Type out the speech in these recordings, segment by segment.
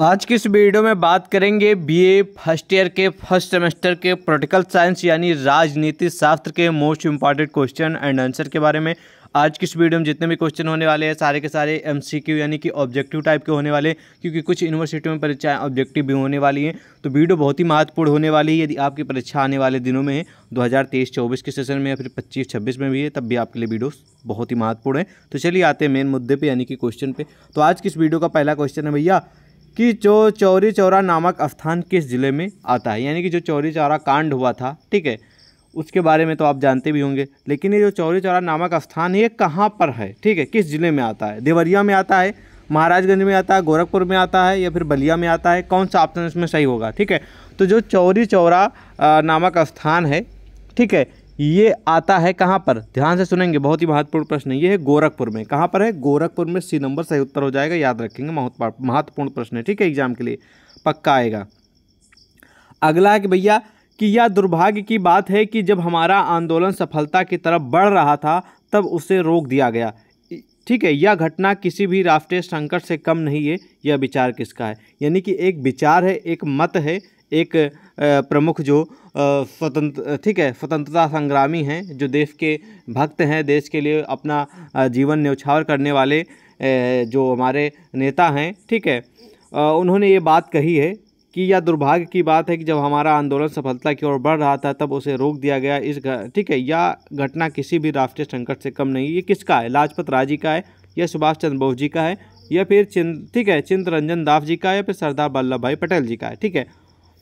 आज की इस वीडियो में बात करेंगे बीए फर्स्ट ईयर के फर्स्ट सेमेस्टर के पॉलिटिकल साइंस यानी राजनीति शास्त्र के most important question and answer के बारे में आज की इस वीडियो में जितने भी क्वेश्चन होने वाले हैं सारे के सारे एमसीक्यू यानी कि ऑब्जेक्टिव टाइप के होने वाले हैं क्योंकि कुछ यूनिवर्सिटियों में परीक्षाएं ऑब्जेक्टिव भी होने वाली हैं तो वीडियो बहुत ही महत्वपूर्ण होने वाली है यदि आपकी परीक्षा आने वाले दिनों में है दो हज़ार के सेशन में या फिर पच्चीस छब्बीस में भी है तब भी आपके लिए वीडियो बहुत ही महत्वपूर्ण है तो चलिए आते हैं मेन मुद्दे पर यानी कि क्वेश्चन पर तो आज की इस वीडियो का पहला क्वेश्चन है भैया कि जो चौरी चौरा नामक स्थान किस ज़िले में आता है यानी कि जो चौरी चौरा कांड हुआ था ठीक है उसके बारे में तो आप जानते भी होंगे लेकिन ये जो चौरी चौरा नामक स्थान है ये कहाँ पर है ठीक है किस ज़िले में आता है देवरिया में आता है महाराजगंज में आता है गोरखपुर में आता है या फिर बलिया में आता है कौन सा ऑप्शन इसमें सही होगा ठीक है तो जो चौरी चौरा नामक स्थान है ठीक है ये आता है कहाँ पर ध्यान से सुनेंगे बहुत ही महत्वपूर्ण प्रश्न ये है गोरखपुर में कहाँ पर है गोरखपुर में सी नंबर सही उत्तर हो जाएगा याद रखेंगे महत्वपूर्ण प्रश्न है ठीक है एग्जाम के लिए पक्का आएगा अगला है कि भैया कि यह दुर्भाग्य की बात है कि जब हमारा आंदोलन सफलता की तरफ बढ़ रहा था तब उसे रोक दिया गया ठीक है यह घटना किसी भी राष्ट्रीय संकट से कम नहीं है यह विचार किसका है यानी कि एक विचार है एक मत है एक प्रमुख जो स्वतंत्र ठीक है स्वतंत्रता संग्रामी हैं जो देश के भक्त हैं देश के लिए अपना जीवन न्यौछावर करने वाले जो हमारे नेता हैं ठीक है उन्होंने ये बात कही है कि यह दुर्भाग्य की बात है कि जब हमारा आंदोलन सफलता की ओर बढ़ रहा था तब उसे रोक दिया गया इस ठीक है यह घटना किसी भी राष्ट्रीय संकट से कम नहीं ये किसका है लाजपत राय जी का है या सुभाष चंद्र बोस जी का है या फिर चिंत ठीक है चिंतरंजन दास जी का या फिर सरदार वल्लभ भाई पटेल जी का है ठीक है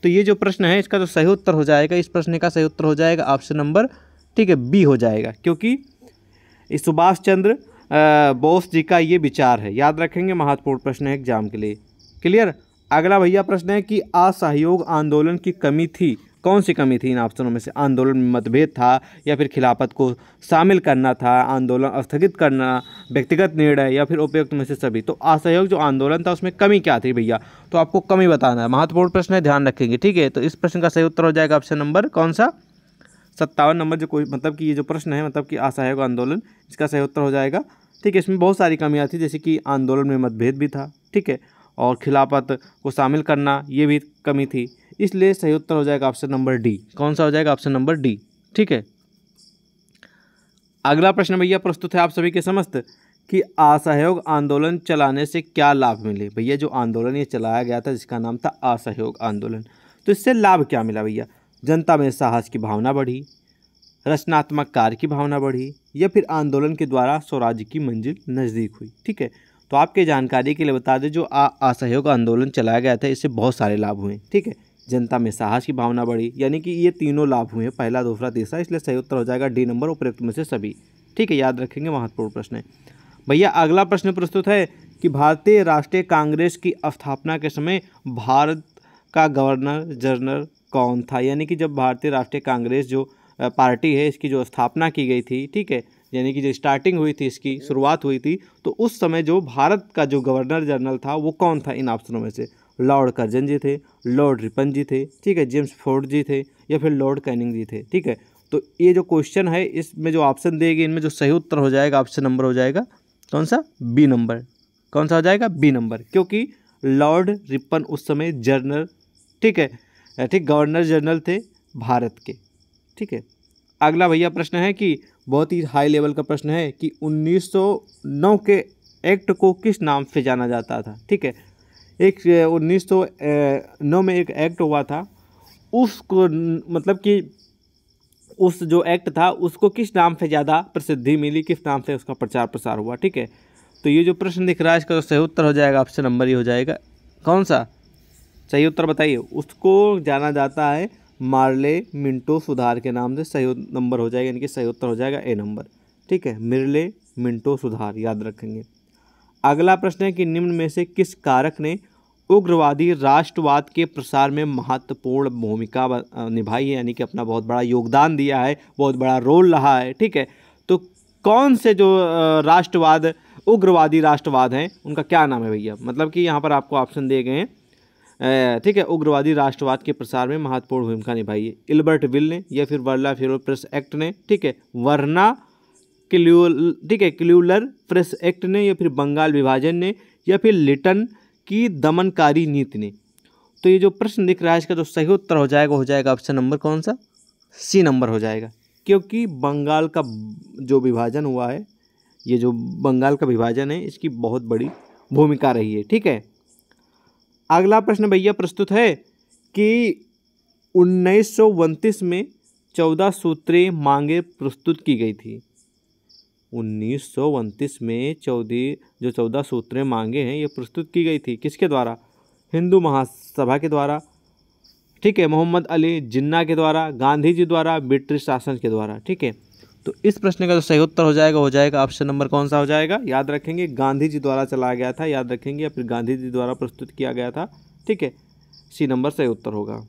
तो ये जो प्रश्न है इसका जो तो सही उत्तर हो जाएगा इस प्रश्न का सही उत्तर हो जाएगा ऑप्शन नंबर ठीक है बी हो जाएगा क्योंकि सुभाष चंद्र बोस जी का ये विचार है याद रखेंगे महत्वपूर्ण प्रश्न है एग्जाम के लिए क्लियर अगला भैया प्रश्न है कि असहयोग आंदोलन की कमी थी कौन सी कमी थी इन ऑप्शनों में से आंदोलन में मतभेद था या फिर खिलाफत को शामिल करना था आंदोलन स्थगित करना व्यक्तिगत निर्णय या फिर उपयुक्त में से सभी तो असहयोग जो आंदोलन था उसमें कमी क्या थी भैया तो आपको कमी बताना है महत्वपूर्ण प्रश्न है ध्यान रखेंगे ठीक है तो इस प्रश्न का सही उत्तर हो जाएगा ऑप्शन नंबर कौन सा सत्तावन नंबर जो कोई मतलब कि ये जो प्रश्न है मतलब कि असहयोग आंदोलन इसका सही उत्तर हो जाएगा ठीक है इसमें बहुत सारी कमियाँ थी जैसे कि आंदोलन में मतभेद भी था ठीक है और खिलाफत को शामिल करना ये भी कमी थी इसलिए सही उत्तर हो जाएगा ऑप्शन नंबर डी कौन सा हो जाएगा ऑप्शन नंबर डी ठीक है अगला प्रश्न भैया प्रस्तुत है आप सभी के समस्त कि असहयोग आंदोलन चलाने से क्या लाभ मिले भैया जो आंदोलन ये चलाया गया था जिसका नाम था असहयोग आंदोलन तो इससे लाभ क्या मिला भैया जनता में साहस की भावना बढ़ी रचनात्मक कार्य की भावना बढ़ी या फिर आंदोलन के द्वारा स्वराज्य की मंजिल नज़दीक हुई ठीक है तो आपके जानकारी के लिए बता दें जो आ, असहयोग आंदोलन चलाया गया था इससे बहुत सारे लाभ हुए ठीक है जनता में साहस की भावना बढ़ी यानी कि ये तीनों लाभ हुए पहला दूसरा तीसरा इसलिए सही उत्तर हो जाएगा डी नंबर उपयुक्त में से सभी ठीक है याद रखेंगे महत्वपूर्ण प्रश्न है भैया अगला प्रश्न प्रस्तुत है कि भारतीय राष्ट्रीय कांग्रेस की स्थापना के समय भारत का गवर्नर जनरल कौन था यानी कि जब भारतीय राष्ट्रीय कांग्रेस जो पार्टी है इसकी जो स्थापना की गई थी ठीक है यानी कि जो स्टार्टिंग हुई थी इसकी शुरुआत हुई थी तो उस समय जो भारत का जो गवर्नर जनरल था वो कौन था इन ऑप्शनों में से लॉर्ड कर्जन जी थे लॉर्ड रिपन जी थे ठीक है जेम्स फोर्ड जी थे या फिर लॉर्ड कैनिंग जी थे ठीक है तो ये जो क्वेश्चन है इसमें जो ऑप्शन देगी इनमें जो सही उत्तर हो जाएगा ऑप्शन नंबर हो जाएगा कौन सा बी नंबर कौन सा हो जाएगा बी नंबर क्योंकि लॉर्ड रिपन उस समय जर्नल ठीक है ठीक गवर्नर जनरल थे भारत के ठीक है अगला भैया प्रश्न है कि बहुत ही हाई लेवल का प्रश्न है कि 1909 के एक्ट को किस नाम से जाना जाता था ठीक है एक 1909 में एक एक्ट हुआ था उसको मतलब कि उस जो एक्ट था उसको किस नाम से ज़्यादा प्रसिद्धि मिली किस नाम से उसका प्रचार प्रसार हुआ ठीक है तो ये जो प्रश्न दिख रहा है इसका सही उत्तर हो जाएगा ऑप्शन नंबर ही हो जाएगा कौन सा सही उत्तर बताइए उसको जाना जाता है मार्ले मिंटो सुधार के नाम से सही नंबर हो जाएगा यानी कि सही उत्तर हो जाएगा ए नंबर ठीक है मिर्ले मिंटो सुधार याद रखेंगे अगला प्रश्न है कि निम्न में से किस कारक ने उग्रवादी राष्ट्रवाद के प्रसार में महत्वपूर्ण भूमिका निभाई है यानी कि अपना बहुत बड़ा योगदान दिया है बहुत बड़ा रोल रहा है ठीक है तो कौन से जो राष्ट्रवाद उग्रवादी राष्ट्रवाद हैं उनका क्या नाम है भैया मतलब कि यहाँ पर आपको ऑप्शन दिए गए हैं ठीक है उग्रवादी राष्ट्रवाद के प्रसार में महत्वपूर्ण भूमिका निभाई है इल्बर्ट विल ने या फिर वर्ला फेरो प्रेस एक्ट ने ठीक है वर्ना क्ल्यूल ठीक है क्ल्यूलर प्रेस एक्ट ने या फिर बंगाल विभाजन ने या फिर लिटन की दमनकारी नीति ने तो ये जो प्रश्न दिख रहा है इसका जो सही उत्तर हो जाएगा हो जाएगा ऑप्शन नंबर कौन सा सी नंबर हो जाएगा क्योंकि बंगाल का जो विभाजन हुआ है ये जो बंगाल का विभाजन है इसकी बहुत बड़ी भूमिका रही है ठीक है अगला प्रश्न भैया प्रस्तुत है कि उन्नीस में चौदह सूत्रीय मांगे प्रस्तुत की गई थी उन्नीस में चौदह जो चौदह सूत्रें मांगे हैं ये प्रस्तुत की गई थी किसके द्वारा हिंदू महासभा के द्वारा ठीक है मोहम्मद अली जिन्ना के द्वारा गांधी जी द्वारा ब्रिटिश शासन के द्वारा ठीक है तो इस प्रश्न का जो सही उत्तर हो जाएगा हो जाएगा ऑप्शन नंबर कौन सा हो जाएगा याद रखेंगे गांधी जी द्वारा चलाया गया था याद रखेंगे या फिर गांधी जी द्वारा प्रस्तुत किया गया था ठीक है सी नंबर सही उत्तर होगा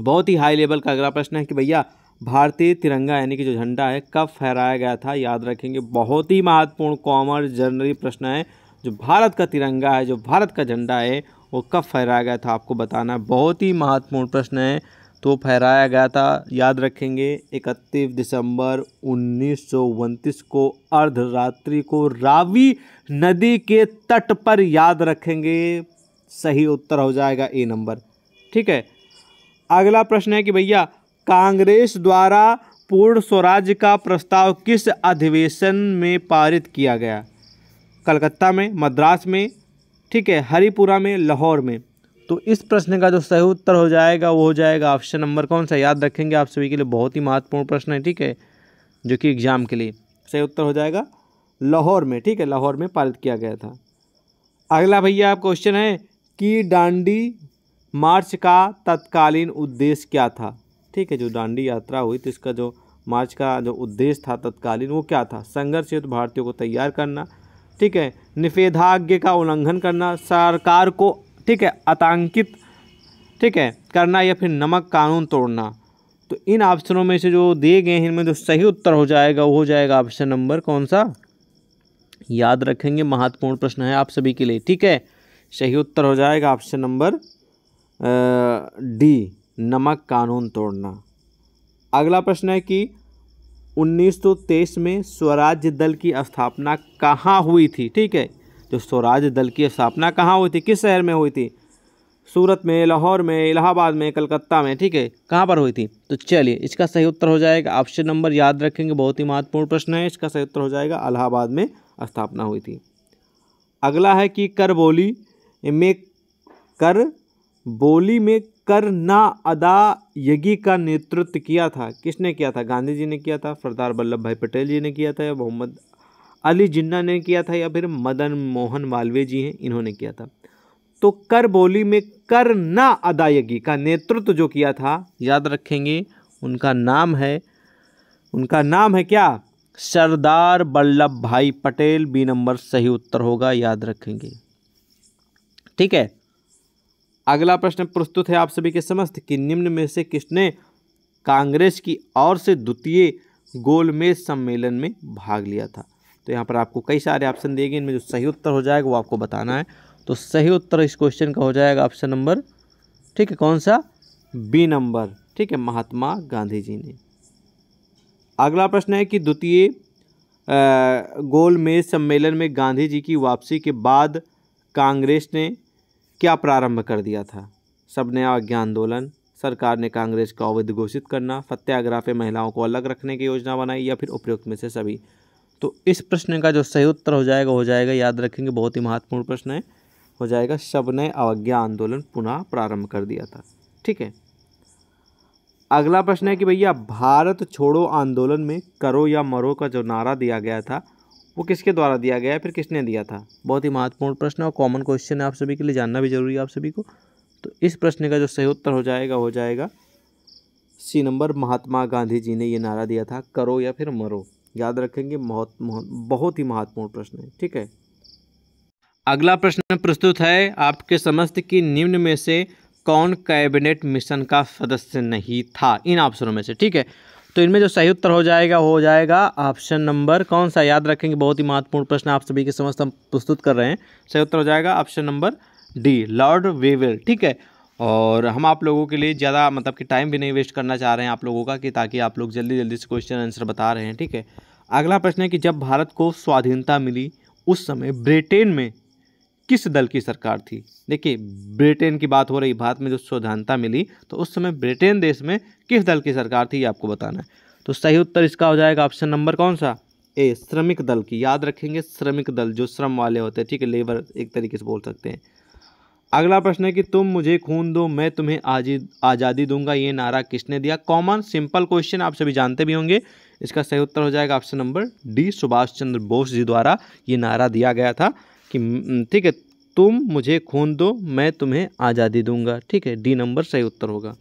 बहुत ही हाई लेवल का अगला प्रश्न है कि भैया भारतीय तिरंगा यानी कि जो झंडा है कब फहराया गया था याद रखेंगे बहुत ही महत्वपूर्ण कॉमर्स जनरली प्रश्न है जो भारत का तिरंगा है जो भारत का झंडा है वो कब फहराया गया था आपको बताना बहुत ही महत्वपूर्ण प्रश्न है तो फहराया गया था याद रखेंगे 31 दिसंबर उन्नीस को अर्धरात्रि को रावी नदी के तट पर याद रखेंगे सही उत्तर हो जाएगा ए नंबर ठीक है अगला प्रश्न है कि भैया कांग्रेस द्वारा पूर्ण स्वराज का प्रस्ताव किस अधिवेशन में पारित किया गया कलकत्ता में मद्रास में ठीक है हरिपुरा में लाहौर में तो इस प्रश्न का जो सही उत्तर हो जाएगा वो हो जाएगा ऑप्शन नंबर कौन सा याद रखेंगे आप सभी के लिए बहुत ही महत्वपूर्ण प्रश्न है ठीक है जो कि एग्ज़ाम के लिए सही उत्तर हो जाएगा लाहौर में ठीक है लाहौर में पारित किया गया था अगला भैया आप क्वेश्चन है कि डांडी मार्च का तत्कालीन उद्देश्य क्या था ठीक है जो डांडी यात्रा हुई तो इसका जो मार्च का जो उद्देश्य था तत्कालीन वो क्या था संघर्ष युद्ध भारतीयों को तैयार करना ठीक है निषेधाज्ञ का उल्लंघन करना सरकार को ठीक है आतंकित ठीक है करना या फिर नमक कानून तोड़ना तो इन ऑप्शनों में से जो दिए गए हैं इनमें जो सही उत्तर हो जाएगा वो हो जाएगा ऑप्शन नंबर कौन सा याद रखेंगे महत्वपूर्ण प्रश्न है आप सभी के लिए ठीक है सही उत्तर हो जाएगा ऑप्शन नंबर डी नमक कानून तोड़ना अगला प्रश्न है कि 1923 में स्वराज्य दल की स्थापना कहाँ हुई थी ठीक है तो स्वराज दल की स्थापना कहाँ हुई थी किस शहर में हुई थी सूरत में लाहौर में इलाहाबाद में कलकत्ता में ठीक है कहाँ पर हुई थी तो चलिए इसका सही उत्तर हो जाएगा ऑप्शन नंबर याद रखेंगे बहुत ही महत्वपूर्ण प्रश्न है इसका सही उत्तर हो जाएगा इलाहाबाद में स्थापना हुई थी अगला है कि कर बोली में कर बोली में कर ना अदा यगी का नेतृत्व किया था किसने किया था गांधी जी ने किया था सरदार वल्लभ भाई पटेल जी ने किया था या मोहम्मद अली जिन्ना ने किया था या फिर मदन मोहन मालवे जी हैं इन्होंने किया था तो कर बोली में कर ना अदायगी का नेतृत्व जो किया था याद रखेंगे उनका नाम है उनका नाम है क्या सरदार वल्लभ भाई पटेल बी नंबर सही उत्तर होगा याद रखेंगे ठीक है अगला प्रश्न प्रस्तुत है आप सभी के समस्त कि निम्न में से किसने कांग्रेस की ओर से द्वितीय गोलमेज सम्मेलन में भाग लिया था तो यहाँ पर आपको कई सारे ऑप्शन देंगे इनमें जो सही उत्तर हो जाएगा वो आपको बताना है तो सही उत्तर इस क्वेश्चन का हो जाएगा ऑप्शन नंबर ठीक है कौन सा बी नंबर ठीक है महात्मा गांधी जी ने अगला प्रश्न है कि द्वितीय गोलमेज सम्मेलन में गांधी जी की वापसी के बाद कांग्रेस ने क्या प्रारंभ कर दिया था सब नया आंदोलन सरकार ने कांग्रेस को अवैध घोषित करना सत्याग्रह पे महिलाओं को अलग रखने की योजना बनाई या फिर उपयुक्त में से सभी तो इस प्रश्न का जो सही उत्तर हो जाएगा हो जाएगा याद रखेंगे बहुत ही महत्वपूर्ण प्रश्न है हो जाएगा शब ने अवज्ञा आंदोलन पुनः प्रारंभ कर दिया था ठीक है अगला प्रश्न है कि भैया भारत छोड़ो आंदोलन में करो या मरो का जो नारा दिया गया था वो किसके द्वारा दिया गया है फिर किसने दिया था बहुत ही महत्वपूर्ण प्रश्न और कॉमन क्वेश्चन है आप सभी के लिए जानना भी जरूरी है आप सभी को तो इस प्रश्न का जो सही उत्तर हो जाएगा हो जाएगा सी नंबर महात्मा गांधी जी ने ये नारा दिया था करो या फिर मरो याद रखेंगे बहुत बहुत ही महत्वपूर्ण प्रश्न है ठीक है अगला प्रश्न प्रस्तुत है आपके समस्त की निम्न में से कौन कैबिनेट मिशन का सदस्य नहीं था इन ऑप्शनों में से ठीक है तो इनमें जो सही उत्तर हो जाएगा हो जाएगा ऑप्शन नंबर कौन सा याद रखेंगे बहुत ही महत्वपूर्ण प्रश्न आप सभी के समस्त हम प्रस्तुत कर रहे हैं सही उत्तर हो जाएगा option number D Lord Wavell ठीक है और हम आप लोगों के लिए ज़्यादा मतलब कि टाइम भी नहीं वेस्ट करना चाह रहे हैं आप लोगों का कि ताकि आप लोग जल्दी जल्दी से क्वेश्चन आंसर बता रहे हैं ठीक है अगला प्रश्न है कि जब भारत को स्वाधीनता मिली उस समय ब्रिटेन में किस दल की सरकार थी देखिए ब्रिटेन की बात हो रही भारत में जो स्वाधीनता मिली तो उस समय ब्रिटेन देश में किस दल की सरकार थी ये आपको बताना है तो सही उत्तर इसका हो जाएगा ऑप्शन नंबर कौन सा ए श्रमिक दल की याद रखेंगे श्रमिक दल जो श्रम वाले होते हैं ठीक है लेबर एक तरीके से बोल सकते हैं अगला प्रश्न है कि तुम मुझे खून दो मैं तुम्हें आजी आज़ादी दूंगा ये नारा किसने दिया कॉमन सिंपल क्वेश्चन आप सभी जानते भी होंगे इसका सही उत्तर हो जाएगा option number D Subhash Chandra Bose ji द्वारा ये नारा दिया गया था कि ठीक है तुम मुझे खून दो मैं तुम्हें आज़ादी दूंगा ठीक है डी नंबर सही उत्तर होगा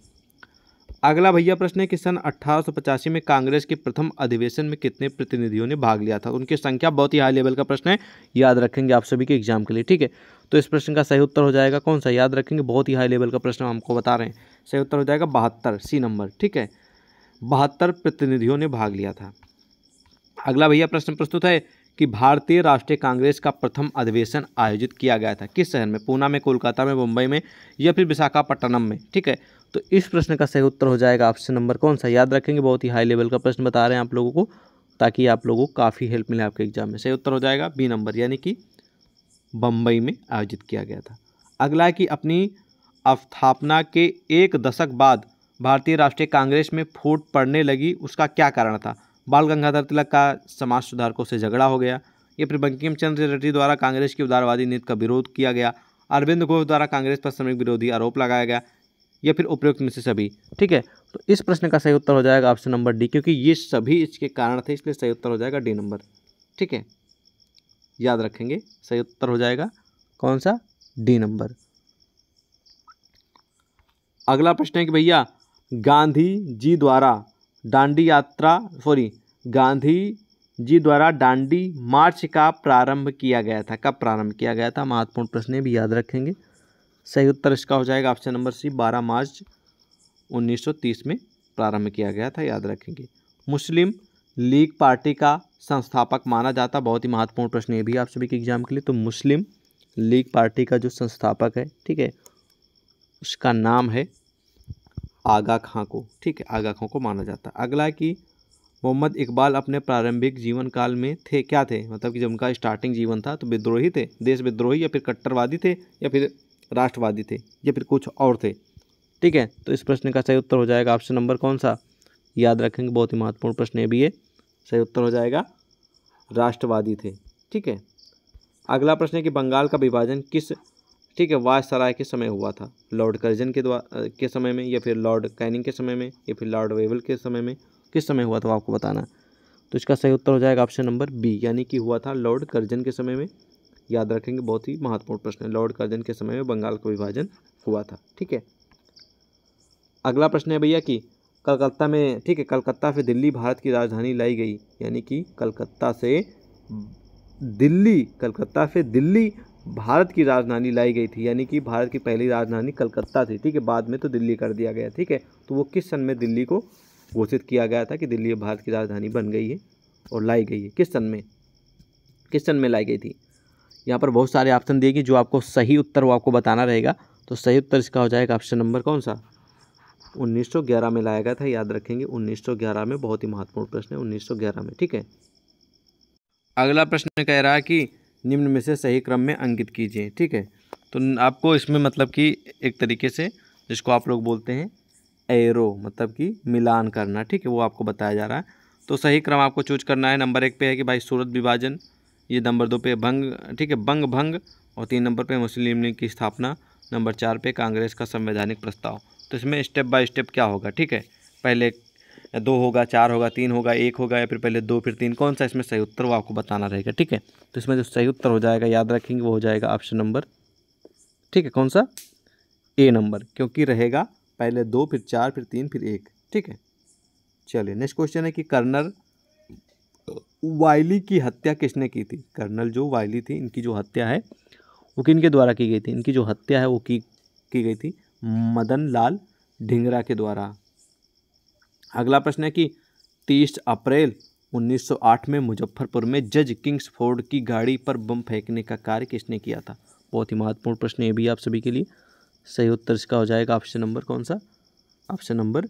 अगला भैया प्रश्न है कि सन अट्ठारह में कांग्रेस के प्रथम अधिवेशन में कितने प्रतिनिधियों ने भाग लिया था उनकी संख्या बहुत ही हाई लेवल का प्रश्न है याद रखेंगे आप सभी के एग्जाम के लिए ठीक है तो इस प्रश्न का सही उत्तर हो जाएगा कौन सा याद रखेंगे बहुत ही हाई लेवल का प्रश्न हमको बता रहे हैं सही उत्तर हो जाएगा बहत्तर सी नंबर ठीक है बहत्तर प्रतिनिधियों ने भाग लिया था अगला भैया प्रश्न प्रस्तुत है कि भारतीय राष्ट्रीय कांग्रेस का प्रथम अधिवेशन आयोजित किया गया था किस शहर में पूना में कोलकाता में मुंबई में या फिर विशाखापट्टनम में ठीक है तो इस प्रश्न का सही उत्तर हो जाएगा ऑप्शन नंबर कौन सा याद रखेंगे बहुत ही हाई लेवल का प्रश्न बता रहे हैं आप लोगों को ताकि आप लोगों को काफ़ी हेल्प मिले आपके एग्जाम में सही उत्तर हो जाएगा बी नंबर यानी कि बम्बई में आयोजित किया गया था अगला कि अपनी अवस्थापना के एक दशक बाद भारतीय राष्ट्रीय कांग्रेस में फूट पड़ने लगी उसका क्या कारण था बाल गंगाधर तिलक का समाज सुधारकों से झगड़ा हो गया या फिर बंकिम चंद्र रेड्डी द्वारा कांग्रेस की उदारवादी नीति का विरोध किया गया अरविंद घोष द्वारा कांग्रेस पर श्रमिक विरोधी आरोप लगाया गया या फिर उपयुक्त में से सभी ठीक है तो इस प्रश्न का सही उत्तर हो जाएगा ऑप्शन नंबर डी क्योंकि ये सभी इसके कारण थे इसलिए सही उत्तर हो जाएगा डी नंबर ठीक है याद रखेंगे सही उत्तर हो जाएगा कौन सा डी नंबर अगला प्रश्न है कि भैया गांधी जी द्वारा डांडी यात्रा सॉरी गांधी जी द्वारा डांडी मार्च का प्रारंभ किया गया था कब प्रारंभ किया गया था महत्वपूर्ण प्रश्न भी याद रखेंगे सही उत्तर इसका हो जाएगा ऑप्शन नंबर सी बारह मार्च 1930 में प्रारंभ किया गया था याद रखेंगे मुस्लिम लीग पार्टी का संस्थापक माना जाता बहुत ही महत्वपूर्ण प्रश्न ये भी आप सभी के एग्जाम के लिए तो मुस्लिम लीग पार्टी का जो संस्थापक है ठीक है उसका नाम है आगा खां को ठीक है आगा खां को माना जाता अगला कि मोहम्मद इकबाल अपने प्रारंभिक जीवन काल में थे क्या थे मतलब कि जब उनका स्टार्टिंग जीवन था तो विद्रोही थे देश विद्रोही या फिर कट्टरवादी थे या फिर राष्ट्रवादी थे या फिर कुछ और थे ठीक है तो इस प्रश्न का सही उत्तर हो जाएगा ऑप्शन नंबर कौन सा याद रखेंगे बहुत ही महत्वपूर्ण प्रश्न है भी ये सही उत्तर हो जाएगा राष्ट्रवादी थे ठीक है अगला प्रश्न है कि बंगाल का विभाजन किस ठीक है वायसराय के समय हुआ था लॉर्ड कर्जन के द्वारा के समय में या फिर लॉर्ड कैनिंग के समय में या फिर लॉर्ड वेवल के समय में किस समय हुआ था आपको बताना तो इसका सही उत्तर हो जाएगा ऑप्शन नंबर बी यानी कि हुआ था लॉर्ड कर्जन के समय में याद रखेंगे बहुत ही महत्वपूर्ण प्रश्न है लॉर्ड कर्जन के समय में बंगाल का विभाजन हुआ था ठीक है अगला प्रश्न है भैया कि कलकत्ता में ठीक है कलकत्ता से दिल्ली भारत की राजधानी लाई गई यानी कि कलकत्ता से दिल्ली कलकत्ता से दिल्ली भारत की राजधानी लाई गई थी यानी कि भारत की पहली राजधानी कलकत्ता थी ठीक है बाद में तो दिल्ली कर दिया गया ठीक है तो वो किस सन में दिल्ली को घोषित किया गया था कि दिल्ली भारत की राजधानी बन गई है और लाई गई है किस सन में किस सन में लाई गई थी यहाँ पर बहुत सारे ऑप्शन देगी जो आपको सही उत्तर वो आपको बताना रहेगा तो सही उत्तर इसका हो जाएगा ऑप्शन नंबर कौन सा 1911 में लाया गया था याद रखेंगे 1911 में बहुत ही महत्वपूर्ण प्रश्न है 1911 में ठीक है अगला प्रश्न कह रहा है कि निम्न में से सही क्रम में अंकित कीजिए ठीक है तो आपको इसमें मतलब कि एक तरीके से जिसको आप लोग बोलते हैं एरो मतलब कि मिलान करना ठीक है वो आपको बताया जा रहा है तो सही क्रम आपको चूज करना है नंबर एक पे है कि भाई सूरत विभाजन ये नंबर दो पे भंग ठीक है भंग भंग और तीन नंबर पे मुस्लिम लीग की स्थापना नंबर चार पे कांग्रेस का संवैधानिक प्रस्ताव तो इसमें स्टेप बाय स्टेप क्या होगा ठीक है पहले दो होगा चार होगा तीन होगा एक होगा या फिर पहले दो फिर तीन कौन सा इसमें सही उत्तर वो आपको बताना रहेगा ठीक है तो इसमें जो सही उत्तर हो जाएगा याद रखेंगे वो हो जाएगा ऑप्शन नंबर ठीक है कौन सा ए नंबर क्योंकि रहेगा पहले दो फिर चार फिर तीन फिर एक ठीक है चलिए नेक्स्ट क्वेश्चन है कि कर्नल वाइली की हत्या किसने की थी कर्नल जो वाइली थी इनकी जो हत्या है वो किन के द्वारा की गई थी इनकी जो हत्या है वो की की गई थी मदन लाल ढिंगरा के द्वारा अगला प्रश्न है कि तीस अप्रैल 1908 में मुजफ्फरपुर में जज किंग्सफोर्ड की गाड़ी पर बम फेंकने का कार्य किसने किया था बहुत ही महत्वपूर्ण प्रश्न ये भी आप सभी के लिए सही उत्तर इसका हो जाएगा ऑप्शन नंबर कौन सा ऑप्शन नंबर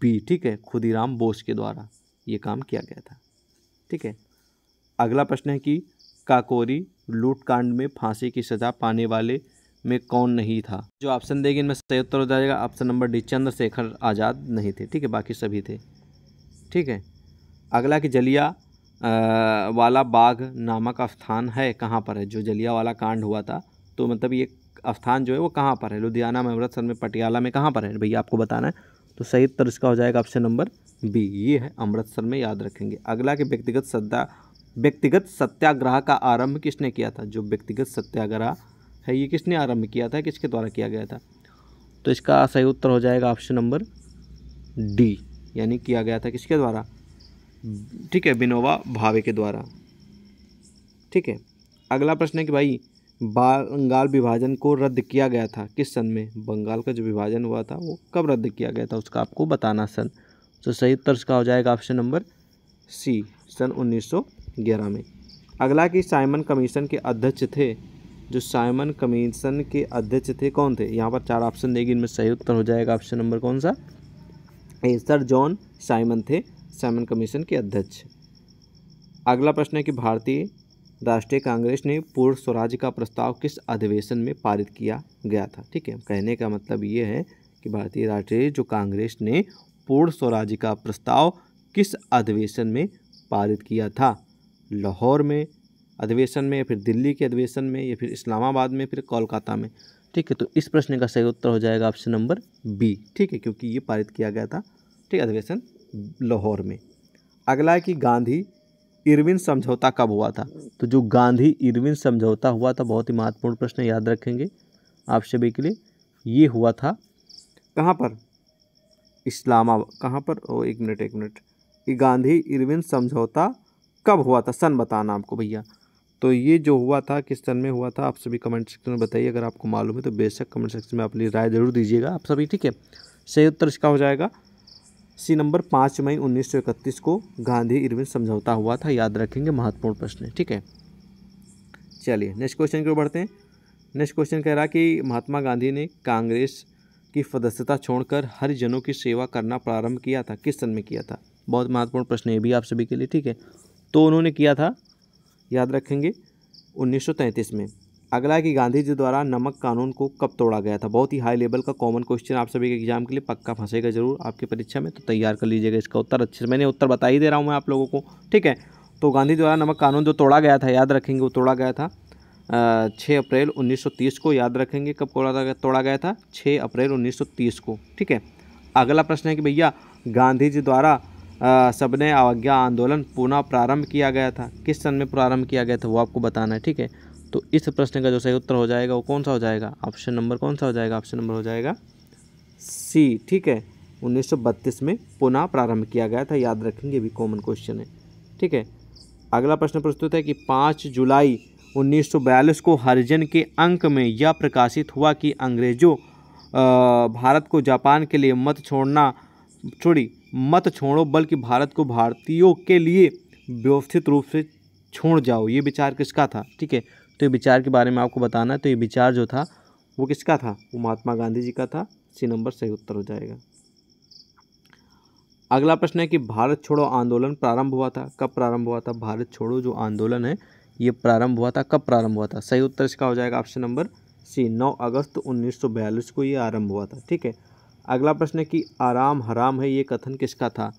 बी ठीक है खुदीराम बोस के द्वारा ये काम किया गया था ठीक है अगला प्रश्न है कि काकोरी लूटकांड में फांसी की सजा पाने वाले में कौन नहीं था जो ऑप्शन देगी इनमें सही उत्तर हो जाएगा option number D Chandrashekhar Azad नहीं थे ठीक है बाकी सभी थे ठीक है अगला कि जलिया आ, वाला बाग नामक स्थान है कहाँ पर है जो जलिया वाला कांड हुआ था तो मतलब ये स्थान जो है वो कहाँ पर है लुधियाना में अमृतसर में पटियाला में कहाँ पर है भैया आपको बताना है तो सही उत्तर इसका हो जाएगा ऑप्शन नंबर बी ये है अमृतसर में याद रखेंगे अगला के व्यक्तिगत सद्दा व्यक्तिगत सत्याग्रह का आरंभ किसने किया था जो व्यक्तिगत सत्याग्रह है ये किसने आरंभ किया था किसके द्वारा किया गया था तो इसका सही उत्तर हो जाएगा ऑप्शन नंबर डी यानी किया गया था किसके द्वारा ठीक है विनोबा भावे के द्वारा ठीक है अगला प्रश्न है कि भाई बंगाल विभाजन को रद्द किया गया था किस सन में बंगाल का जो विभाजन हुआ था वो कब रद्द किया गया था उसका आपको बताना सन तो सही उत्तर उसका हो जाएगा ऑप्शन नंबर सी सन 1911 में अगला कि साइमन कमीशन के अध्यक्ष थे जो साइमन कमीशन के अध्यक्ष थे कौन थे यहाँ पर चार ऑप्शन देगी इनमें सही उत्तर हो जाएगा ऑप्शन नंबर कौन सा ए सर जॉन साइमन थे साइमन कमीशन के अध्यक्ष अगला प्रश्न है कि भारतीय राष्ट्रीय कांग्रेस ने पूर्ण स्वराज का प्रस्ताव किस अधिवेशन में पारित किया गया था ठीक है कहने का मतलब ये है कि भारतीय राष्ट्रीय जो कांग्रेस ने पूर्ण स्वराज का प्रस्ताव किस अधिवेशन में पारित किया था लाहौर में अधिवेशन में या फिर दिल्ली के अधिवेशन में या फिर इस्लामाबाद में फिर कोलकाता में ठीक है तो इस प्रश्न का सही उत्तर हो जाएगा ऑप्शन नंबर बी ठीक है क्योंकि ये पारित किया गया था ठीक अधिवेशन लाहौर में अगला है कि गांधी इरविन समझौता कब हुआ था तो जो गांधी इरविन समझौता हुआ था बहुत ही महत्वपूर्ण प्रश्न याद रखेंगे आप सभी के लिए ये हुआ था कहाँ पर इस्लामाबाद कहाँ पर ओ एक मिनट एक मिनट ये गांधी इरविन समझौता कब हुआ था सन बताना आपको भैया तो ये जो हुआ था किस सन में हुआ था आप सभी कमेंट सेक्शन में बताइए अगर आपको मालूम है तो बेशक कमेंट सेक्शन में अपनी राय ज़रूर दीजिएगा आप सभी ठीक है सही उत्तर इसका हो जाएगा सी नंबर पाँच मई उन्नीस सौ इकतीस को गांधी इरविन समझौता हुआ था याद रखेंगे महत्वपूर्ण प्रश्न है ठीक है चलिए नेक्स्ट क्वेश्चन की ओर बढ़ते हैं नेक्स्ट क्वेश्चन कह रहा कि महात्मा गांधी ने कांग्रेस की सदस्यता छोड़कर हरिजनों की सेवा करना प्रारंभ किया था किस सन में किया था बहुत महत्वपूर्ण प्रश्न है भी आप सभी के लिए ठीक है तो उन्होंने किया था याद रखेंगे उन्नीस में अगला है कि गांधी जी द्वारा नमक कानून को कब तोड़ा गया था बहुत ही हाई लेवल का कॉमन क्वेश्चन आप सभी के एग्जाम के लिए पक्का फंसेगा जरूर आपकी परीक्षा में तो तैयार कर लीजिएगा इसका उत्तर अच्छे से मैंने उत्तर बता ही दे रहा हूँ मैं आप लोगों को ठीक है तो गांधी द्वारा नमक कानून जो तोड़ा गया था याद रखेंगे वो तोड़ा गया था छः अप्रैल उन्नीस को याद रखेंगे कब तोड़ा तोड़ा गया था छः अप्रैल उन्नीस को ठीक है अगला प्रश्न है कि भैया गांधी जी द्वारा सबने अवज्ञा आंदोलन पुनः प्रारंभ किया गया था किस सन में प्रारंभ किया गया था वो आपको बताना है ठीक है तो इस प्रश्न का जो सही उत्तर हो जाएगा वो कौन सा हो जाएगा ऑप्शन नंबर कौन सा हो जाएगा ऑप्शन नंबर हो जाएगा सी ठीक है 1932 में पुनः प्रारंभ किया गया था याद रखेंगे भी कॉमन क्वेश्चन है ठीक है अगला प्रश्न प्रस्तुत है कि पाँच जुलाई 1942 को हरिजन के अंक में यह प्रकाशित हुआ कि अंग्रेजों भारत को जापान के लिए मत छोड़ना छोड़ी मत छोड़ो बल्कि भारत को भारतीयों के लिए व्यवस्थित रूप से छोड़ जाओ ये विचार किसका था ठीक है तो ये विचार के बारे में आपको बताना है तो ये विचार जो था वो किसका था वो महात्मा गांधी जी का था सी नंबर सही उत्तर हो जाएगा अगला प्रश्न है कि भारत छोड़ो आंदोलन प्रारंभ हुआ था कब प्रारंभ हुआ था भारत छोड़ो जो आंदोलन है ये प्रारंभ हुआ था कब प्रारंभ हुआ था सही उत्तर इसका हो जाएगा ऑप्शन नंबर सी नौ अगस्त उन्नीस को ये आरंभ हुआ था ठीक है अगला प्रश्न है कि आराम हराम है ये कथन किसका था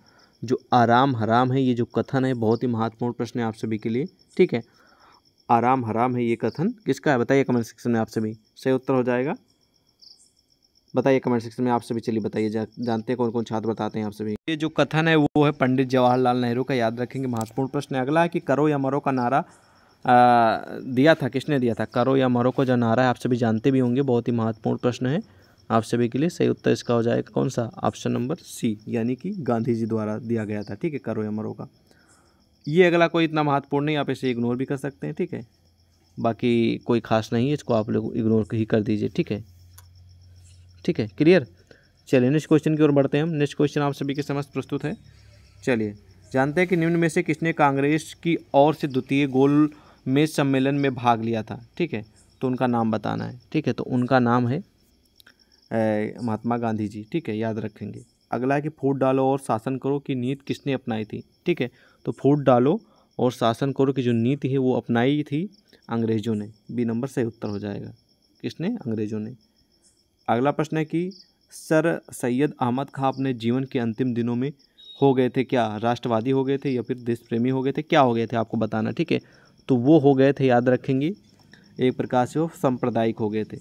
जो आराम हराम है ये जो कथन है बहुत ही महत्वपूर्ण प्रश्न है आप सभी के लिए ठीक है आराम हराम है ये कथन किसका है बताइए कमेंट सेक्शन में आप सभी सही उत्तर हो जाएगा बताइए कमेंट सेक्शन में आप सभी चलिए बताइए जा, जानते हैं कौन कौन छात्र बताते हैं आप सभी ये जो कथन है वो है पंडित जवाहरलाल नेहरू का याद रखेंगे महत्वपूर्ण प्रश्न अगला है कि करो या मरो का नारा आ, दिया था किसने दिया था करो या मरो का जो नारा है आप सभी जानते भी होंगे बहुत ही महत्वपूर्ण प्रश्न है आप सभी के लिए सही उत्तर इसका हो जाएगा कौन सा ऑप्शन नंबर सी यानी कि गांधी जी द्वारा दिया गया था ठीक है करो या मरो का ये अगला कोई इतना महत्वपूर्ण नहीं आप इसे इग्नोर भी कर सकते हैं ठीक है बाकी कोई ख़ास नहीं है इसको आप लोग इग्नोर ही कर दीजिए ठीक है ठीक है क्लियर चलिए नेक्स्ट क्वेश्चन की ओर बढ़ते हैं हम नेक्स्ट क्वेश्चन आप सभी के समक्ष प्रस्तुत है चलिए जानते हैं कि निम्न में से किसने कांग्रेस की ओर से द्वितीय गोल में सम्मेलन में भाग लिया था ठीक है तो उनका नाम बताना है ठीक है तो उनका नाम है महात्मा गांधी जी ठीक है याद रखेंगे अगला है कि फूट डालो और शासन करो की नीति किसने अपनाई थी ठीक है तो फूट डालो और शासन करो की जो नीति है वो अपनाई थी अंग्रेज़ों ने बी नंबर सही उत्तर हो जाएगा किसने अंग्रेज़ों ने अगला प्रश्न है कि सर सैयद अहमद खां अपने जीवन के अंतिम दिनों में हो गए थे क्या राष्ट्रवादी हो गए थे या फिर देश प्रेमी हो गए थे क्या हो गए थे आपको बताना ठीक है तो वो हो गए थे याद रखेंगे एक प्रकार से वो सांप्रदायिक हो गए थे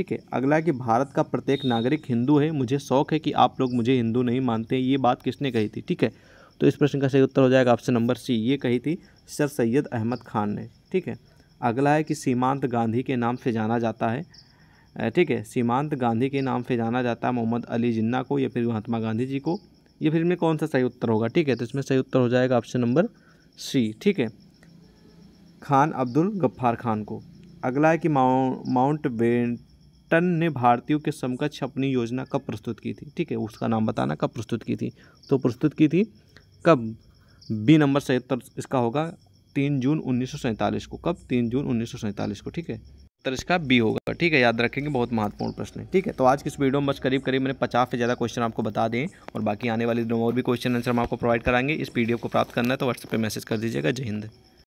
ठीक है अगला है कि भारत का प्रत्येक नागरिक हिंदू है मुझे शौक है कि आप लोग मुझे हिंदू नहीं मानते ये बात किसने कही थी ठीक है तो इस प्रश्न का सही उत्तर हो जाएगा ऑप्शन नंबर सी ये कही थी सर सैयद अहमद खान ने ठीक है अगला है कि सीमांत गांधी के नाम से जाना जाता है ठीक है सीमांत गांधी के नाम से जाना जाता है मोहम्मद अली जिन्ना को या फिर महात्मा गांधी जी को या फिर में कौन सा सही उत्तर होगा ठीक है तो इसमें सही उत्तर हो जाएगा ऑप्शन नंबर सी ठीक है खान अब्दुल गफ्फार खान को अगला है कि माउंट माउंट बेंट टन ने भारतीयों के समकक्ष अपनी योजना कब प्रस्तुत की थी ठीक है उसका नाम बताना कब प्रस्तुत की थी तो प्रस्तुत की थी कब बी नंबर सत्तर इसका होगा तीन जून उन्नीस को कब तीन जून उन्नीस को ठीक है उत्तर इसका बी होगा ठीक है याद रखेंगे बहुत महत्वपूर्ण प्रश्न है ठीक है तो आज की इस वीडियो में बस करीब करीब मैंने पचास से ज़्यादा क्वेश्चन आपको बता दें और बाकी आने वाले दिनों और भी क्वेश्चन आंसर हम आपको प्रोवाइड कराएंगे इस पीडीएफ को प्राप्त करना है तो व्हाट्सएप पर मैसेज कर दीजिएगा जय हिंद